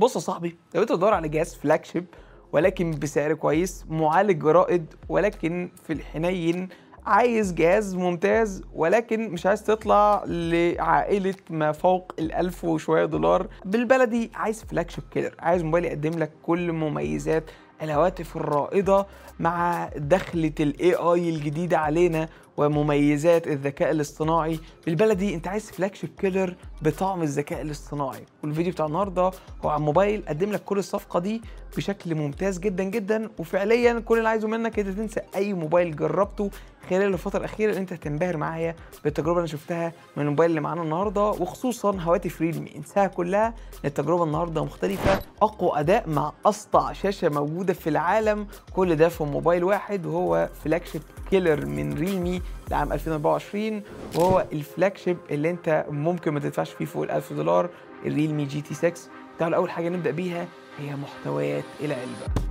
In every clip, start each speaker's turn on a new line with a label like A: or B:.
A: بص يا صاحبي لو انت بتدور على جهاز فلاج شيب ولكن بسعر كويس معالج رائد ولكن في الحنين عايز جهاز ممتاز ولكن مش عايز تطلع لعائله ما فوق الالف وشويه دولار بالبلدي عايز فلاج شيب عايز موبايل يقدم لك كل مميزات الهواتف الرائده مع دخله الاي اي الجديده علينا ومميزات الذكاء الاصطناعي بالبلدي انت عايز فلاج شيب كيلر بطعم الذكاء الاصطناعي والفيديو بتاع النهارده هو عن موبايل قدم لك كل الصفقه دي بشكل ممتاز جدا جدا وفعليا كل اللي عايزه منك انت تنسى اي موبايل جربته خلال الفتره الاخيره اللي انت هتنبهر معايا بالتجربه اللي انا شفتها من الموبايل اللي معانا النهارده وخصوصا هواتف ريلمي انساها كلها التجربه النهارده مختلفه اقوى اداء مع اسطع شاشه موجوده في العالم كل ده في موبايل واحد وهو فلاج شيب كيلر من ريلمي لعام 2024 وهو الفلاج شيب اللي انت ممكن ما تدفعش فيه فوق ال 1000 دولار الريلمي جي تي 6 تعالوا اول حاجه نبدا بيها هي محتويات العلبه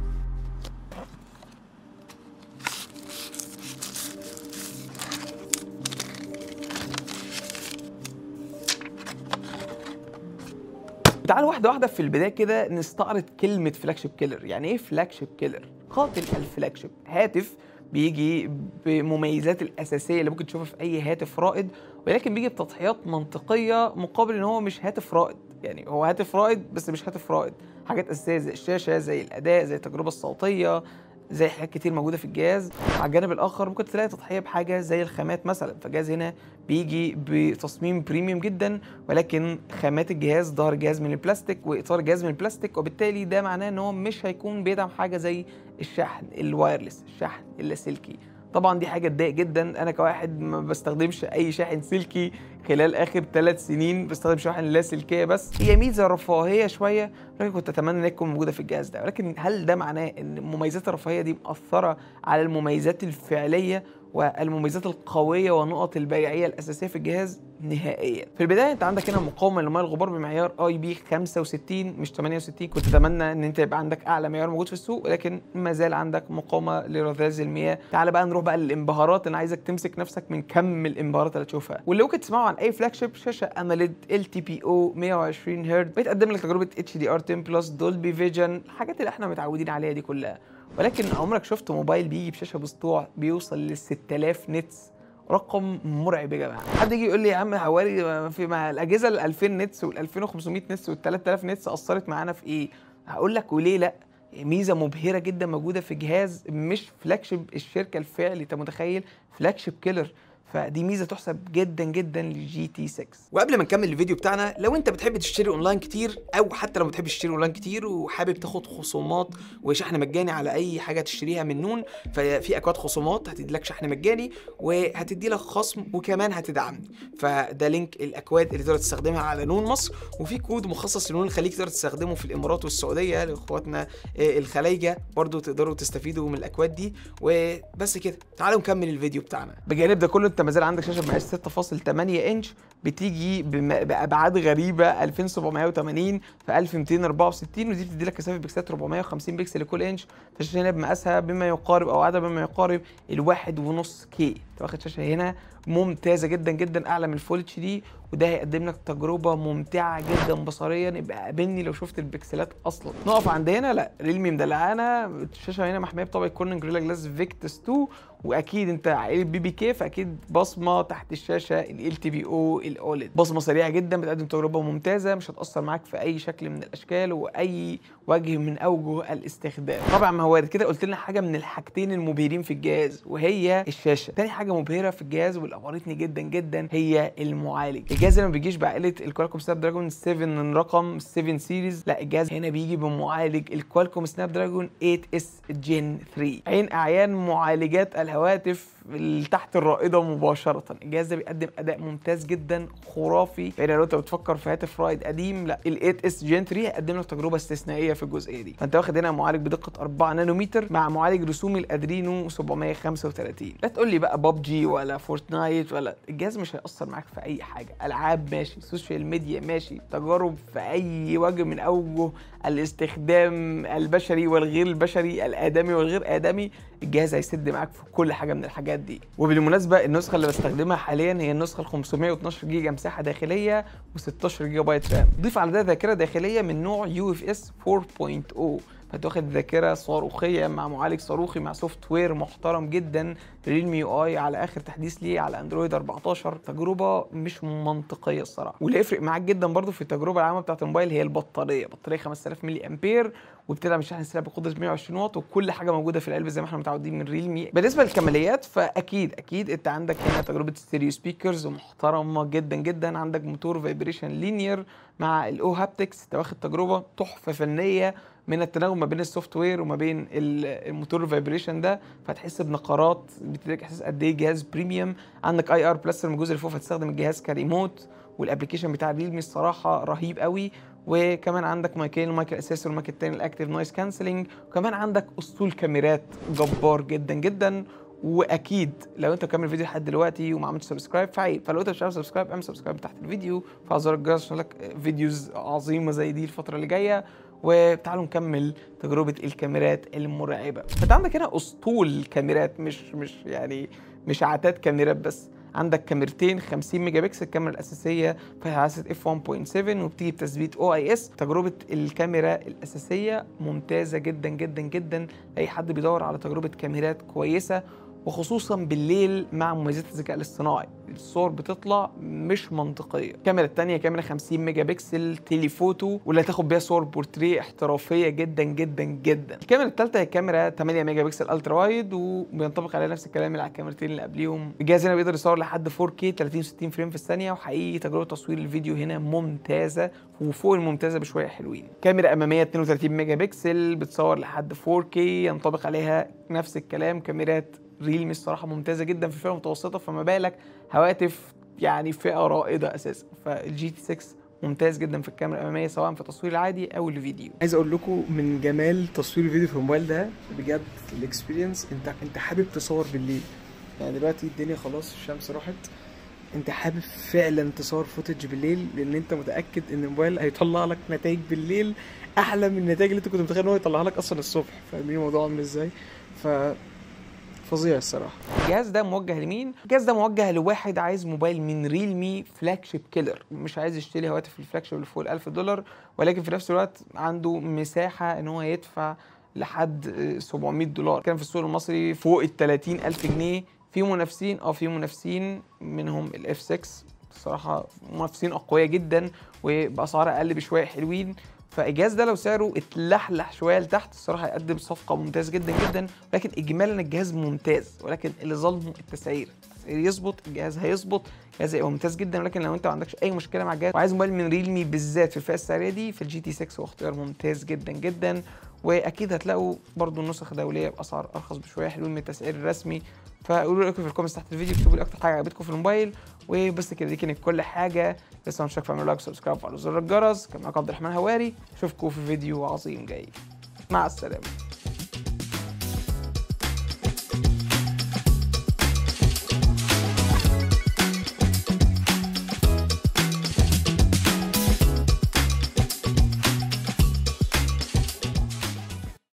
A: تعال واحدة واحدة في البداية كده نستعرض كلمة فلاج شيب كيلر، يعني إيه فلاج شيب كيلر؟ قاتل الفلاج شيب، هاتف بيجي بمميزات الاساسيه اللي ممكن تشوفها في اي هاتف رائد ولكن بيجي بتضحيات منطقيه مقابل ان هو مش هاتف رائد يعني هو هاتف رائد بس مش هاتف رائد حاجات اساسيه زي الشاشه زي الاداء زي التجربه الصوتيه زي حاجات كتير موجوده في الجهاز على الجانب الاخر ممكن تلاقي تضحيه بحاجه زي الخامات مثلا فالجهاز هنا بيجي بتصميم بريميوم جدا ولكن خامات الجهاز ظهر جهاز من البلاستيك واطار جهاز من البلاستيك وبالتالي ده معناه ان هو مش هيكون بيدعم حاجه زي الشحن الوايرلس الشحن اللاسلكي طبعا دي حاجه تضايق جدا انا كواحد ما بستخدمش اي شاحن سلكي خلال اخر ثلاث سنين بستخدم شاحن لاسلكيه بس هي ميزه رفاهيه شويه ولكن كنت اتمنى ان تكون موجوده في الجهاز ده ولكن هل ده معناه ان مميزات الرفاهيه دي مأثره على المميزات الفعليه والمميزات القوية والنقط البيعية الأساسية في الجهاز نهائيا. في البداية أنت عندك هنا مقاومة لماء الغبار بمعيار أي بي 65 مش 68 كنت أتمنى إن أنت يبقى عندك أعلى معيار موجود في السوق ولكن ما زال عندك مقاومة لرذاذ المياه. تعال بقى نروح بقى للانبهارات أنا عايزك تمسك نفسك من كم الانبهارات اللي هتشوفها. واللي ممكن تسمعه عن أي فلاج شيب شاشة أماليد ال تي بي او 120 هرتز بتقدم لك تجربة اتش دي ار 10 بلس دولبي فيجن الحاجات اللي احنا متعودين عليها دي كلها. ولكن عمرك شفت موبايل بيجي بشاشه بسطوع بيوصل لل 6000 نتس رقم مرعب يا جماعه حد يجي يقول لي يا عم حوالي في مع الاجهزه ال 2000 نتس وال 2500 نتس وال 3000 نتس اثرت معانا في ايه هقول لك وليه لا ميزه مبهره جدا موجوده في جهاز مش فلاج شيب الشركه الفعلي انت متخيل فلاج شيب كيلر فدي ميزه تحسب جدا جدا للجي تي 6 وقبل ما نكمل الفيديو بتاعنا لو انت بتحب تشتري اونلاين كتير او حتى لو ما بتحبش تشتري اونلاين كتير وحابب تاخد خصومات وشحن مجاني على اي حاجه تشتريها من نون ففي اكواد خصومات هتدي لك شحن مجاني وهتدي لك خصم وكمان هتدعمني فده لينك الاكواد اللي تقدر تستخدمها على نون مصر وفي كود مخصص لنون الخليج تقدر تستخدمه في الامارات والسعوديه لاخواتنا آه، الخلايجه برضو تقدروا تستفيدوا من الاكواد دي وبس كده تعالوا نكمل الفيديو بتاعنا بجانب ده كله انت ما زال عندك شاشه بمقاس 6.8 انش بتيجي بابعاد غريبه 2780 في 1264 ودي بتدي لك كثافه بكسات 450 بكسل لكل انش فالشاشه هنا بمقاسها بما يقارب او عدد بما يقارب ال 1.5 كي واخد شاشه هنا ممتازه جدا جدا اعلى من الفول اتش دي وده هيقدم لك تجربه ممتعه جدا بصريا يبقى قابلني لو شفت البكسلات اصلا نقف عند هنا لا ريلمي مدلعانا الشاشه هنا محميه بطبع كورنينج جريلا جلاس فيكتس 2 واكيد انت عائله بي بي كي فاكيد بصمه تحت الشاشه ال تي بي او الاولد بصمه سريعه جدا بتقدم تجربه ممتازه مش هتاثر معاك في اي شكل من الاشكال واي وجه من اوجه الاستخدام طبعا ما هو كده قلت لنا حاجه من الحاجتين المبهرين في الجهاز وهي الشاشه تاني حاجه حاجه مبهره في الجهاز واللي ابهرتني جدا جدا هي المعالج الجهاز ما بيجيش بعائله الكوالكوم سناب دراجون 7 رقم 7 سيريز لا الجهاز هنا بيجي بمعالج الكوالكوم سناب دراجون 8 اس جين 3 عين اعيان معالجات الهواتف تحت الرائده مباشره الجهاز ده بيقدم اداء ممتاز جدا خرافي يعني لو انت بتفكر في هاتف رايد قديم لا ال8 اس جين 3 هيقدم لك تجربه استثنائيه في الجزئيه دي فانت واخد هنا معالج بدقه 4 نانومتر مع معالج رسوم الادرينو 735 لا تقول لي بقى ببجي ولا فورتنايت ولا الجهاز مش هيأثر معاك في اي حاجه العاب ماشي سوشيال ميديا ماشي تجارب في اي وجه من اوجه الاستخدام البشري والغير البشري الادمي والغير ادمي الجهاز هيسد معاك في كل حاجه من الحاجات قد ايه وبالمناسبه النسخه اللي بستخدمها حاليا هي النسخه ال 512 جيجا مساحه داخليه و16 جيجا بايت رام ضيف على ده ذاكره داخليه من نوع يو اف اس 4.0 هتاخد ذاكره صاروخيه مع معالج صاروخي مع سوفت وير محترم جدا ريلمي يو اي على اخر تحديث ليه على اندرويد 14 تجربه مش منطقيه الصراحه واللي يفرق معاك جدا برضو في التجربه العامه بتاعت الموبايل هي البطاريه بطاريه 5000 ملي امبير وبتدعم الشحن السريع بقدره 120 واط وكل حاجه موجوده في العلبه زي ما احنا متعودين من ريلمي بالنسبه للكماليات فاكيد اكيد انت عندك هنا تجربه ستيريو سبيكرز محترمه جدا جدا عندك موتور فايبريشن لينير مع الاو هابتكس انت واخد تجربه تحفه فنيه من التناغم ما بين السوفت وير وما بين الموتور فايبريشن ده فتحس بنقرات بتديك احساس قد ايه جهاز بريميوم عندك اي ار بلس من الجزء اللي فوق فتستخدم الجهاز كريموت والابلكيشن بتاع ريلمي الصراحه رهيب قوي وكمان عندك مايكين المايك الاساسي والمايك الثاني الاكتيف نويز كانسلنج وكمان عندك اسطول كاميرات جبار جدا جدا واكيد لو انت مكمل الفيديو لحد دلوقتي وما عملتش سبسكرايب فعيب فلو انت مش عامل سبسكرايب اعمل سبسكرايب تحت الفيديو وفعل زر الجرس عشان لك فيديوز عظيمه زي دي الفتره اللي جايه وتعالوا نكمل تجربه الكاميرات المرعبه فانت عندك هنا اسطول كاميرات مش مش يعني مش عتاد كاميرات بس عندك كاميرتين 50 ميجا بكسل الكاميرا الاساسيه في عدسه اف 1.7 وبتيجي بتثبيت او اي اس تجربه الكاميرا الاساسيه ممتازه جدا جدا جدا اي حد بيدور على تجربه كاميرات كويسه وخصوصا بالليل مع مميزات الذكاء الاصطناعي الصور بتطلع مش منطقيه الكاميرا الثانيه كاميرا 50 ميجا بكسل تليفوتو واللي هتاخد بيها صور بورتريه احترافيه جدا جدا جدا الكاميرا الثالثه هي كاميرا 8 ميجا بكسل الترا وايد وبينطبق عليها نفس الكلام اللي على الكاميرتين اللي قبليهم الجهاز هنا بيقدر يصور لحد 4K 30 60 فريم في الثانيه وحقيقي تجربه تصوير الفيديو هنا ممتازه وفوق الممتازه بشويه حلوين كاميرا اماميه 32 ميجا بكسل بتصور لحد 4K ينطبق عليها نفس الكلام كاميرات ريلمي الصراحه ممتازه جدا في فئه متوسطه فما بالك هواتف يعني فئه رائده اساسا فالجي تي 6 ممتاز جدا في الكاميرا الاماميه سواء في التصوير العادي او الفيديو عايز اقول لكم من جمال تصوير الفيديو في الموبايل ده بجد الاكسبيرينس انت انت حابب تصور بالليل يعني دلوقتي الدنيا خلاص الشمس راحت انت حابب فعلا تصور فوتج بالليل لان انت متاكد ان الموبايل هيطلع لك نتائج بالليل احلى من النتائج اللي انت كنت متخيل ان هو يطلعها لك اصلا الصبح فاهمين الموضوع عامل ازاي ف فظيع الصراحه الجهاز ده موجه لمين الجهاز ده موجه لواحد عايز موبايل من ريلمي فلاج شيب كيلر مش عايز يشتري هواتف الفلاج شيب اللي فوق ال 1000 دولار ولكن في نفس الوقت عنده مساحه ان هو يدفع لحد 700 دولار كان في السوق المصري فوق ال 30000 جنيه في منافسين اه في منافسين منهم الاف 6 الصراحه منافسين اقوياء جدا وباسعار اقل بشويه حلوين فاجاز ده لو سعره اتلحلح شويه لتحت الصراحه هيقدم صفقه ممتازه جدا جدا ولكن اجمالا الجهاز ممتاز ولكن اللي ظلمه التسعير يظبط الجهاز هيظبط الجهاز هيبقى ممتاز جدا ولكن لو انت ما عندكش اي مشكله مع الجهاز وعايز موبايل من ريلمي بالذات في الفئه السعريه دي فالجي تي 6 هو اختيار ممتاز جدا جدا واكيد هتلاقوا برضو النسخ دوليه باسعار ارخص بشويه حلوين من التسعير الرسمي فقولوا لكم في الكومنتس تحت الفيديو لي اكتر حاجه عجبتكم في الموبايل وبس كده دي كانت كل حاجه لسه مشترك فاعملوا لايك وسبسكرايب وعلى زر الجرس كان معاكم عبد الرحمن هواري اشوفكم في فيديو عظيم جاي مع السلامه